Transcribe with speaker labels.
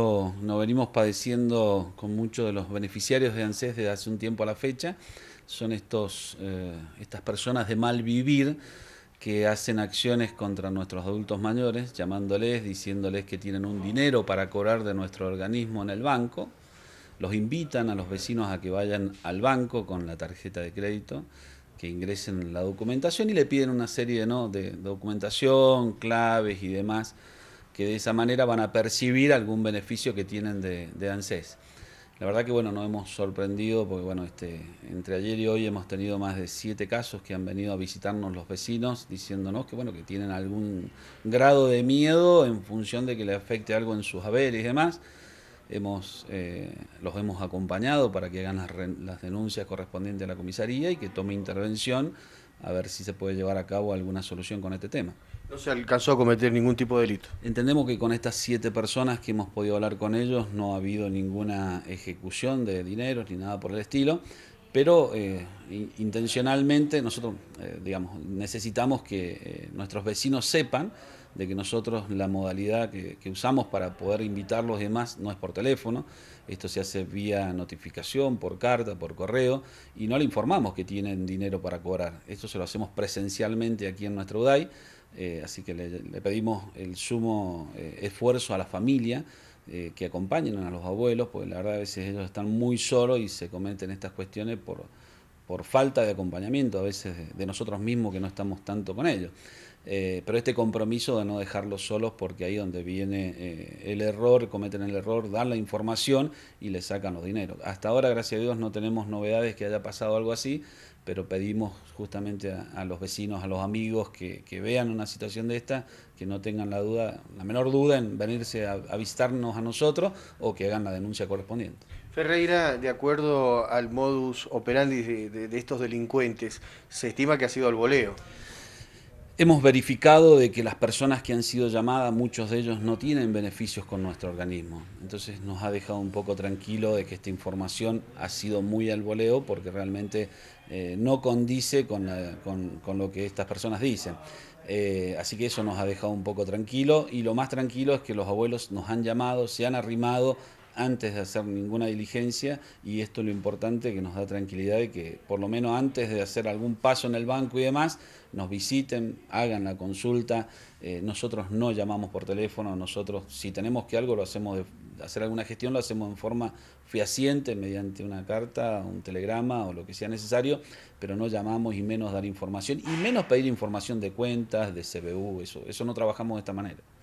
Speaker 1: nos venimos padeciendo con muchos de los beneficiarios de ANSES desde hace un tiempo a la fecha. Son eh, estas personas de mal vivir que hacen acciones contra nuestros adultos mayores, llamándoles, diciéndoles que tienen un dinero para cobrar de nuestro organismo en el banco. Los invitan a los vecinos a que vayan al banco con la tarjeta de crédito, que ingresen la documentación y le piden una serie de documentación, claves y demás que de esa manera van a percibir algún beneficio que tienen de, de ANSES. La verdad que bueno, nos hemos sorprendido porque bueno, este, entre ayer y hoy hemos tenido más de siete casos que han venido a visitarnos los vecinos diciéndonos que bueno, que tienen algún grado de miedo en función de que le afecte algo en sus haberes y demás. Hemos, eh, los hemos acompañado para que hagan las, las denuncias correspondientes a la comisaría y que tome intervención a ver si se puede llevar a cabo alguna solución con este tema. No se alcanzó a cometer ningún tipo de delito. Entendemos que con estas siete personas que hemos podido hablar con ellos no ha habido ninguna ejecución de dinero ni nada por el estilo pero eh, intencionalmente nosotros, eh, digamos, necesitamos que eh, nuestros vecinos sepan de que nosotros la modalidad que, usamos para poder invitar los demás no es por teléfono, esto se hace vía notificación, por carta, por correo, y no le informamos que tienen dinero para cobrar. Esto se lo hacemos presencialmente aquí en nuestro UDAI, así que le, pedimos el sumo esfuerzo a la familia eh, que acompañen a los abuelos, porque la verdad a veces ellos están muy solos y se cometen estas cuestiones por, falta de acompañamiento a veces de nosotros mismos que no estamos tanto con ellos. Eh, pero este compromiso de no dejarlos solos, porque ahí donde viene eh, el error, cometen el error, dan la información y le sacan los dineros. Hasta ahora, gracias a Dios, no tenemos novedades que haya pasado algo así, pero pedimos justamente a, los vecinos, a los amigos que, vean una situación de esta, que no tengan la duda, la menor duda en venirse a, avistarnos a nosotros o que hagan la denuncia correspondiente. Ferreira, de acuerdo al modus operandi de, de estos delincuentes, se estima que ha sido al voleo. Hemos verificado de que las personas que han sido llamadas, muchos de ellos no tienen beneficios con nuestro organismo. Entonces nos ha dejado un poco tranquilo de que esta información ha sido muy al voleo porque realmente eh, no condice con, con, lo que estas personas dicen. Eh, así que eso nos ha dejado un poco tranquilo y lo más tranquilo es que los abuelos nos han llamado, se han arrimado antes de hacer ninguna diligencia y esto es lo importante que nos da tranquilidad de que por lo menos antes de hacer algún paso en el banco y demás, nos visiten, hagan la consulta. Eh, nosotros no llamamos por teléfono, nosotros si tenemos que algo lo hacemos de, hacer alguna gestión lo hacemos en forma fehaciente mediante una carta, un telegrama o lo que sea necesario, pero no llamamos y menos dar información y menos pedir información de cuentas, de CBU, eso, eso no trabajamos de esta manera.